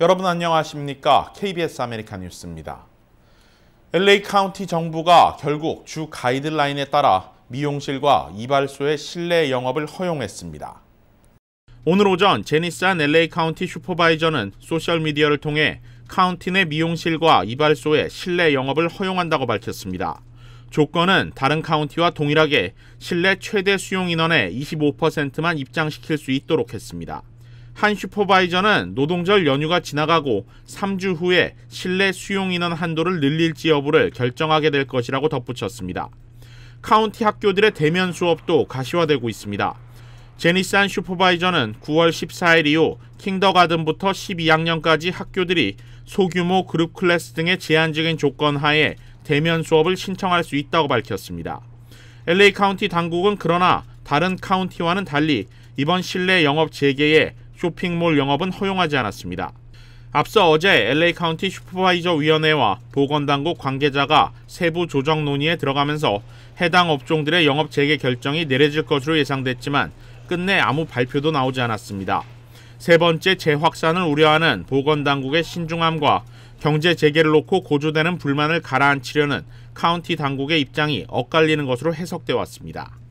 여러분 안녕하십니까? KBS 아메리카 뉴스입니다. LA 카운티 정부가 결국 주 가이드라인에 따라 미용실과 이발소의 실내 영업을 허용했습니다. 오늘 오전 제니산 스 LA 카운티 슈퍼바이저는 소셜미디어를 통해 카운티 내 미용실과 이발소의 실내 영업을 허용한다고 밝혔습니다. 조건은 다른 카운티와 동일하게 실내 최대 수용 인원의 25%만 입장시킬 수 있도록 했습니다. 한 슈퍼바이저는 노동절 연휴가 지나가고 3주 후에 실내 수용인원 한도를 늘릴지 여부를 결정하게 될 것이라고 덧붙였습니다. 카운티 학교들의 대면 수업도 가시화되고 있습니다. 제니산 슈퍼바이저는 9월 14일 이후 킹더가든부터 12학년까지 학교들이 소규모 그룹 클래스 등의 제한적인 조건 하에 대면 수업을 신청할 수 있다고 밝혔습니다. LA 카운티 당국은 그러나 다른 카운티와는 달리 이번 실내 영업 재개에 쇼핑몰 영업은 허용하지 않았습니다. 앞서 어제 LA 카운티 슈퍼바이저 위원회와 보건당국 관계자가 세부 조정 논의에 들어가면서 해당 업종들의 영업 재개 결정이 내려질 것으로 예상됐지만 끝내 아무 발표도 나오지 않았습니다. 세 번째 재확산을 우려하는 보건당국의 신중함과 경제 재개를 놓고 고조되는 불만을 가라앉히려는 카운티 당국의 입장이 엇갈리는 것으로 해석돼 왔습니다.